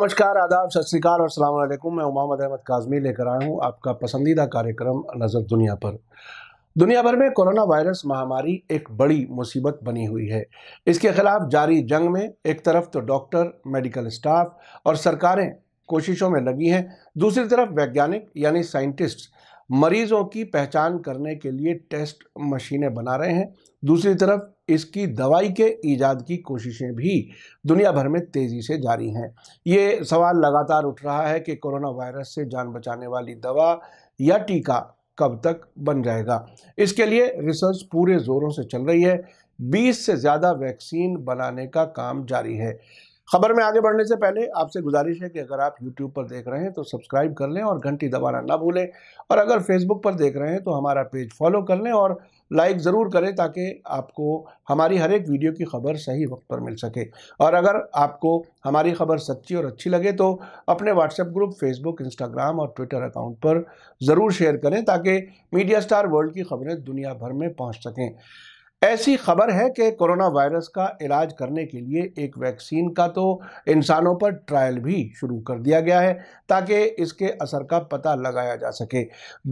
नमस्कार आदाब सत श्रीकाल और सलाम अलैकुम मैं उमामद अहमद काजमी लेकर आया हूँ आपका पसंदीदा कार्यक्रम नज़र दुनिया पर दुनिया भर में कोरोना वायरस महामारी एक बड़ी मुसीबत बनी हुई है इसके खिलाफ जारी जंग में एक तरफ तो डॉक्टर मेडिकल स्टाफ और सरकारें कोशिशों में लगी हैं दूसरी तरफ वैज्ञानिक यानी साइंटिस्ट मरीजों की पहचान करने के लिए टेस्ट मशीनें बना रहे हैं दूसरी तरफ इसकी दवाई के ईजाद की कोशिशें भी दुनिया भर में तेज़ी से जारी हैं ये सवाल लगातार उठ रहा है कि कोरोना वायरस से जान बचाने वाली दवा या टीका कब तक बन जाएगा इसके लिए रिसर्च पूरे ज़ोरों से चल रही है 20 से ज़्यादा वैक्सीन बनाने का काम जारी है खबर में आगे बढ़ने से पहले आपसे गुजारिश है कि अगर आप यूट्यूब पर देख रहे हैं तो सब्सक्राइब कर लें और घंटी दबाना ना भूलें और अगर फेसबुक पर देख रहे हैं तो हमारा पेज फॉलो कर लें और लाइक ज़रूर करें ताकि आपको हमारी हर एक वीडियो की खबर सही वक्त पर मिल सके और अगर आपको हमारी खबर सच्ची और अच्छी लगे तो अपने व्हाट्सएप ग्रुप फेसबुक इंस्टाग्राम और ट्विटर अकाउंट पर ज़रूर शेयर करें ताकि मीडिया स्टार वर्ल्ड की खबरें दुनिया भर में पहुँच सकें ऐसी खबर है कि कोरोना वायरस का इलाज करने के लिए एक वैक्सीन का तो इंसानों पर ट्रायल भी शुरू कर दिया गया है ताकि इसके असर का पता लगाया जा सके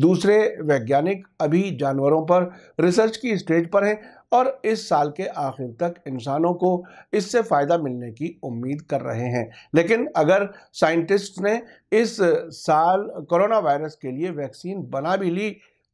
दूसरे वैज्ञानिक अभी जानवरों पर रिसर्च की स्टेज पर हैं और इस साल के आखिर तक इंसानों को इससे फ़ायदा मिलने की उम्मीद कर रहे हैं लेकिन अगर साइंटिस्ट ने इस साल कोरोना वायरस के लिए वैक्सीन बना भी ली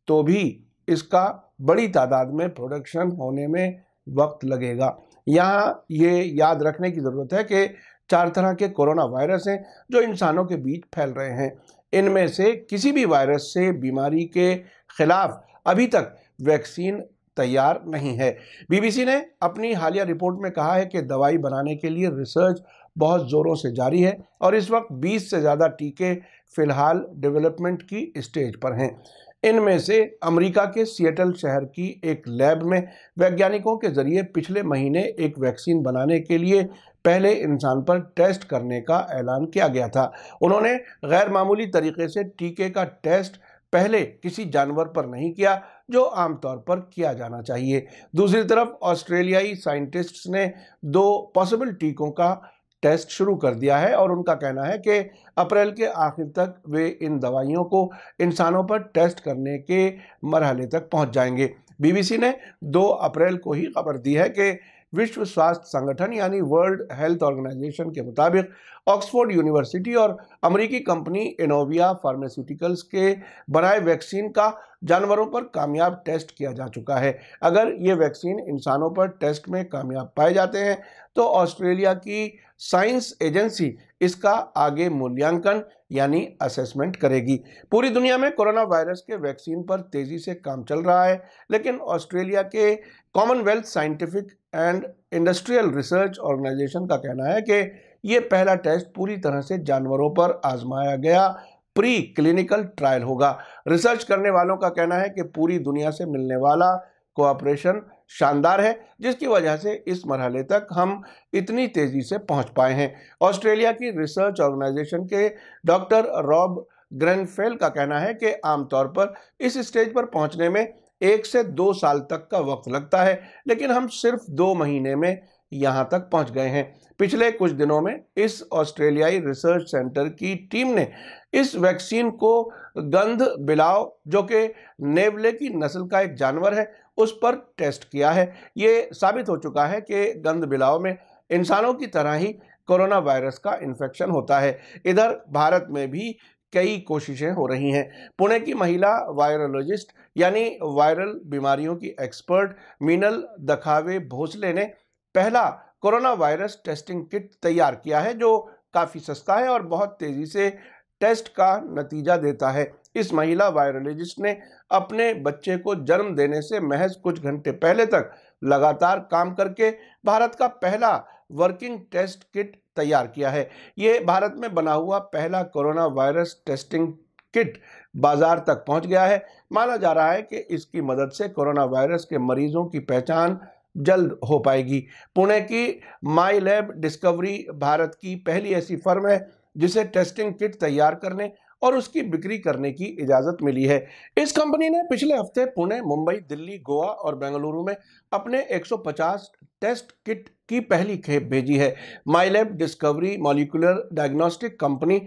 तो भी इसका बड़ी तादाद में प्रोडक्शन होने में वक्त लगेगा यहाँ ये याद रखने की ज़रूरत है कि चार तरह के कोरोना वायरस हैं जो इंसानों के बीच फैल रहे हैं इनमें से किसी भी वायरस से बीमारी के खिलाफ अभी तक वैक्सीन तैयार नहीं है बीबीसी ने अपनी हालिया रिपोर्ट में कहा है कि दवाई बनाने के लिए रिसर्च बहुत ज़ोरों से जारी है और इस वक्त 20 से ज़्यादा टीके फ़िलहाल डेवलपमेंट की स्टेज पर हैं इनमें से अमेरिका के सिएटल शहर की एक लैब में वैज्ञानिकों के जरिए पिछले महीने एक वैक्सीन बनाने के लिए पहले इंसान पर टेस्ट करने का ऐलान किया गया था उन्होंने गैर मामूली तरीके से टीके का टेस्ट पहले किसी जानवर पर नहीं किया जो आमतौर पर किया जाना चाहिए दूसरी तरफ ऑस्ट्रेलियाई साइंटिस्ट्स ने दो पॉसिबल टीकों का टेस्ट शुरू कर दिया है और उनका कहना है कि अप्रैल के आखिर तक वे इन दवाइयों को इंसानों पर टेस्ट करने के मरहले तक पहुंच जाएंगे बीबीसी ने 2 अप्रैल को ही खबर दी है कि विश्व स्वास्थ्य संगठन यानी वर्ल्ड हेल्थ ऑर्गेनाइजेशन के मुताबिक ऑक्सफोर्ड यूनिवर्सिटी और अमेरिकी कंपनी इनोविया फार्मास्यूटिकल्स के बनाए वैक्सीन का जानवरों पर कामयाब टेस्ट किया जा चुका है अगर ये वैक्सीन इंसानों पर टेस्ट में कामयाब पाए जाते हैं तो ऑस्ट्रेलिया की साइंस एजेंसी इसका आगे मूल्यांकन यानी असेसमेंट करेगी पूरी दुनिया में कोरोना वायरस के वैक्सीन पर तेज़ी से काम चल रहा है लेकिन ऑस्ट्रेलिया के Commonwealth Scientific and Industrial Research Organisation का कहना है कि ये पहला टेस्ट पूरी तरह से जानवरों पर आजमाया गया प्री क्लिनिकल ट्रायल होगा रिसर्च करने वालों का कहना है कि पूरी दुनिया से मिलने वाला कोऑपरेशन शानदार है जिसकी वजह से इस मरहले तक हम इतनी तेज़ी से पहुंच पाए हैं ऑस्ट्रेलिया की रिसर्च ऑर्गेनाइजेशन के डॉक्टर रॉब ग्रेनफेल का कहना है कि आमतौर पर इस स्टेज पर पहुंचने में एक से दो साल तक का वक्त लगता है लेकिन हम सिर्फ दो महीने में यहाँ तक पहुँच गए हैं पिछले कुछ दिनों में इस ऑस्ट्रेलियाई रिसर्च सेंटर की टीम ने इस वैक्सीन को गंध बिलाव जो कि नेवले की नस्ल का एक जानवर है उस पर टेस्ट किया है ये साबित हो चुका है कि गंद बिलाव में इंसानों की तरह ही कोरोना वायरस का इन्फेक्शन होता है इधर भारत में भी कई कोशिशें हो रही हैं पुणे की महिला वायरोलॉजिस्ट यानी वायरल बीमारियों की एक्सपर्ट मीनल दखावे भोसले ने पहला कोरोना वायरस टेस्टिंग किट तैयार किया है जो काफ़ी सस्ता है और बहुत तेज़ी से टेस्ट का नतीजा देता है इस महिला वायरोलॉजिस्ट ने अपने बच्चे को जन्म देने से महज कुछ घंटे पहले तक लगातार काम करके भारत का पहला वर्किंग टेस्ट किट तैयार किया है ये भारत में बना हुआ पहला कोरोना वायरस टेस्टिंग किट बाजार तक पहुंच गया है माना जा रहा है कि इसकी मदद से कोरोना वायरस के मरीजों की पहचान जल्द हो पाएगी पुणे की माई लैब डिस्कवरी भारत की पहली ऐसी फर्म है जिसे टेस्टिंग किट तैयार करने और उसकी बिक्री करने की इजाज़त मिली है इस कंपनी ने पिछले हफ्ते पुणे मुंबई दिल्ली गोवा और बेंगलुरु में अपने 150 टेस्ट किट की पहली खेप भेजी है Mylab Discovery Molecular Diagnostic company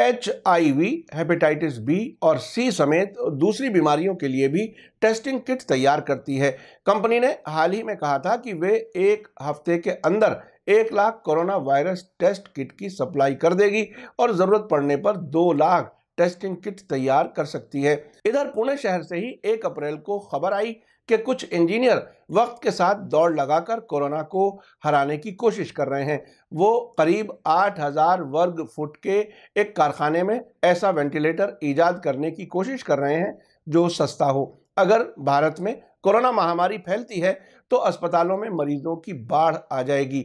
H I V hepatitis B और सी समेत दूसरी बीमारियों के लिए भी टेस्टिंग किट तैयार करती है कंपनी ने हाल ही में कहा था कि वे एक हफ्ते के अंदर एक lakh corona virus test kit की सप्लाई कर देगी और जरूरत पड़ने पर दो लाख टेस्टिंग किट तैयार कर सकती है इधर पुणे शहर से ही एक अप्रैल को खबर आई कि कुछ इंजीनियर वक्त के साथ दौड़ लगाकर कोरोना को हराने की कोशिश कर रहे हैं वो करीब 8000 वर्ग फुट के एक कारखाने में ऐसा वेंटिलेटर ईजाद करने की कोशिश कर रहे हैं जो सस्ता हो अगर भारत में कोरोना महामारी फैलती है तो अस्पतालों में मरीजों की बाढ़ आ जाएगी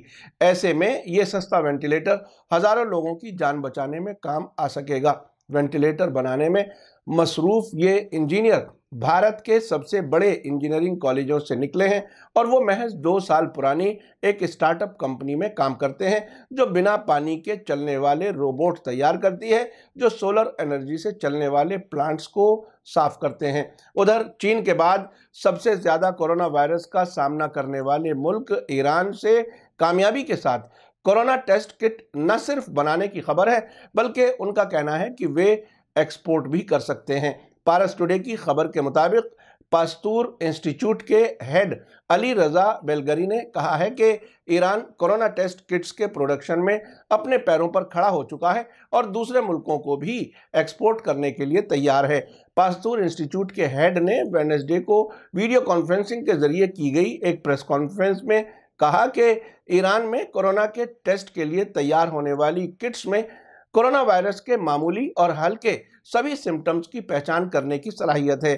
ऐसे में ये सस्ता वेंटिलेटर हज़ारों लोगों की जान बचाने में काम आ सकेगा वेंटिलेटर बनाने में मसरूफ़ ये इंजीनियर भारत के सबसे बड़े इंजीनियरिंग कॉलेजों से निकले हैं और वो महज दो साल पुरानी एक स्टार्टअप कंपनी में काम करते हैं जो बिना पानी के चलने वाले रोबोट तैयार करती है जो सोलर एनर्जी से चलने वाले प्लांट्स को साफ करते हैं उधर चीन के बाद सबसे ज़्यादा कोरोना वायरस का सामना करने वाले मुल्क ईरान से कामयाबी के साथ कोरोना टेस्ट किट न सिर्फ बनाने की खबर है बल्कि उनका कहना है कि वे एक्सपोर्ट भी कर सकते हैं पारस टुडे की खबर के मुताबिक पास्तूर इंस्टीट्यूट के हेड अली रज़ा बेलगरी ने कहा है कि ईरान कोरोना टेस्ट किट्स के प्रोडक्शन में अपने पैरों पर खड़ा हो चुका है और दूसरे मुल्कों को भी एक्सपोर्ट करने के लिए तैयार है पास्तूर इंस्टीट्यूट के हेड ने वेनसडे को वीडियो कॉन्फ्रेंसिंग के जरिए की गई एक प्रेस कॉन्फ्रेंस में कहा कि ईरान में कोरोना के टेस्ट के लिए तैयार होने वाली किट्स में कोरोना वायरस के मामूली और हल्के सभी सिम्टम्स की पहचान करने की सलाहियत है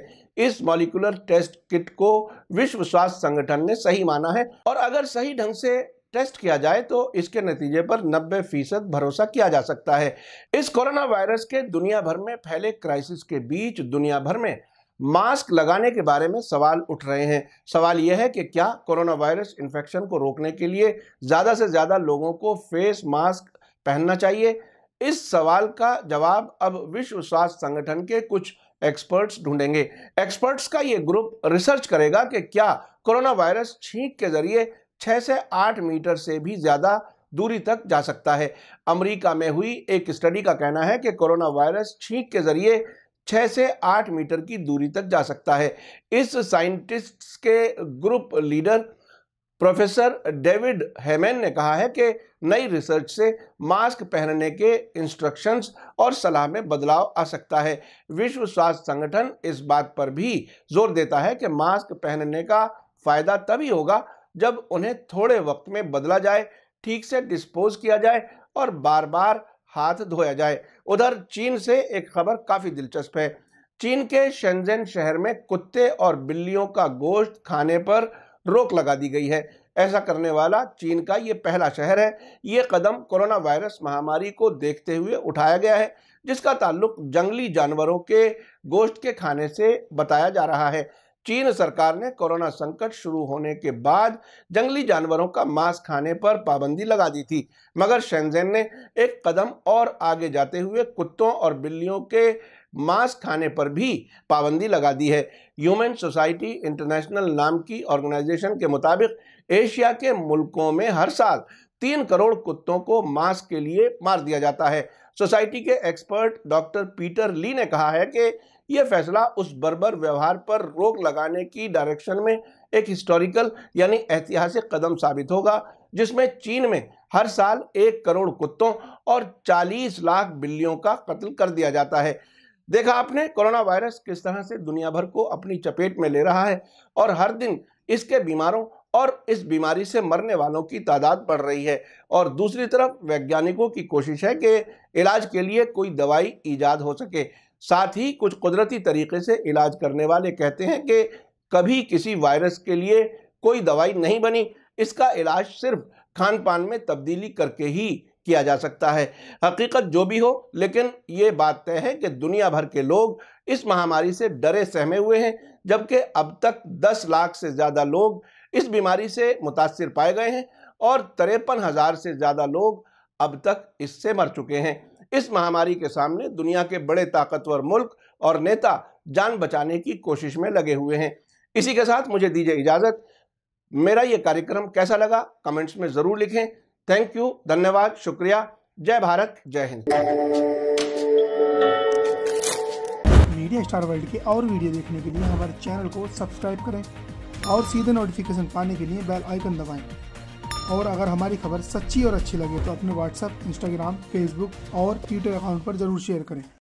इस मॉलिकुलर टेस्ट किट को विश्व स्वास्थ्य संगठन ने सही माना है और अगर सही ढंग से टेस्ट किया जाए तो इसके नतीजे पर 90 फीसद भरोसा किया जा सकता है इस कोरोना वायरस के दुनिया भर में फैले क्राइसिस के बीच दुनिया भर में मास्क लगाने के बारे में सवाल उठ रहे हैं सवाल यह है कि क्या कोरोना वायरस इन्फेक्शन को रोकने के लिए ज़्यादा से ज़्यादा लोगों को फेस मास्क पहनना चाहिए इस सवाल का जवाब अब विश्व स्वास्थ्य संगठन के कुछ एक्सपर्ट्स ढूंढेंगे एक्सपर्ट्स का ये ग्रुप रिसर्च करेगा कि क्या कोरोना वायरस छींक के जरिए छः से आठ मीटर से भी ज़्यादा दूरी तक जा सकता है अमेरिका में हुई एक स्टडी का कहना है कि कोरोना वायरस छींक के जरिए छः से आठ मीटर की दूरी तक जा सकता है इस साइंटिस्ट्स के group leader professor David Heymann ने कहा है कि नई रिसर्च से मास्क पहनने के इंस्ट्रक्शंस और सलाह में बदलाव आ सकता है विश्व स्वास्थ्य संगठन इस बात पर भी जोर देता है कि मास्क पहनने का फायदा तभी होगा जब उन्हें थोड़े वक्त में बदला जाए ठीक से डिस्पोज किया जाए और बार बार हाथ धोया जाए उधर चीन से एक खबर काफ़ी दिलचस्प है चीन के शेंजेन शहर में कुत्ते और बिल्लियों का गोश्त खाने पर रोक लगा दी गई है ऐसा करने वाला चीन का ये पहला शहर है ये कदम कोरोना वायरस महामारी को देखते हुए उठाया गया है जिसका ताल्लुक जंगली जानवरों के गोश्त के खाने से बताया जा रहा है चीन सरकार ने कोरोना संकट शुरू होने के बाद जंगली जानवरों का मांस खाने पर पाबंदी लगा दी थी मगर शेंजेन ने एक कदम और आगे जाते हुए कुत्तों और बिल्लियों के मांस खाने पर भी पाबंदी लगा दी है ह्यूमन सोसाइटी इंटरनेशनल नाम की ऑर्गेनाइजेशन के मुताबिक एशिया के मुल्कों में हर साल तीन करोड़ कुत्तों को मांस के लिए मार दिया जाता है सोसाइटी के एक्सपर्ट डॉक्टर पीटर ली ने कहा है कि यह फैसला उस बर्बर व्यवहार पर रोक लगाने की डायरेक्शन में एक हिस्टोरिकल यानी ऐतिहासिक कदम साबित होगा जिसमें चीन में हर साल एक करोड़ कुत्तों और 40 लाख बिल्लियों का कत्ल कर दिया जाता है देखा आपने कोरोना वायरस किस तरह से दुनिया भर को अपनी चपेट में ले रहा है और हर दिन इसके बीमारों और इस बीमारी से मरने वालों की तादाद बढ़ रही है और दूसरी तरफ वैज्ञानिकों की कोशिश है कि इलाज के लिए कोई दवाई ईजाद हो सके साथ ही कुछ कुदरती तरीके से इलाज करने वाले कहते हैं कि कभी किसी वायरस के लिए कोई दवाई नहीं बनी इसका इलाज सिर्फ खान पान में तब्दीली करके ही किया जा सकता है हकीकत जो भी हो लेकिन ये बात तय है कि दुनिया भर के लोग इस महामारी से डरे सहमे हुए हैं जबकि अब तक 10 लाख से ज़्यादा लोग इस बीमारी से मुतासर पाए गए हैं और तिरपन हज़ार से ज़्यादा लोग अब तक इससे मर चुके हैं इस महामारी के सामने दुनिया के बड़े ताकतवर मुल्क और नेता जान बचाने की कोशिश में लगे हुए हैं इसी के साथ मुझे दीजिए इजाज़त मेरा ये कार्यक्रम कैसा लगा कमेंट्स में ज़रूर लिखें थैंक यू धन्यवाद शुक्रिया जय भारत जय हिंद मीडिया स्टार वर्ल्ड के और वीडियो देखने के लिए हमारे चैनल को सब्सक्राइब करें और सीधे नोटिफिकेशन पाने के लिए बेल आइकन दबाएं और अगर हमारी खबर सच्ची और अच्छी लगे तो अपने व्हाट्सएप इंस्टाग्राम फेसबुक और ट्विटर अकाउंट पर जरूर शेयर करें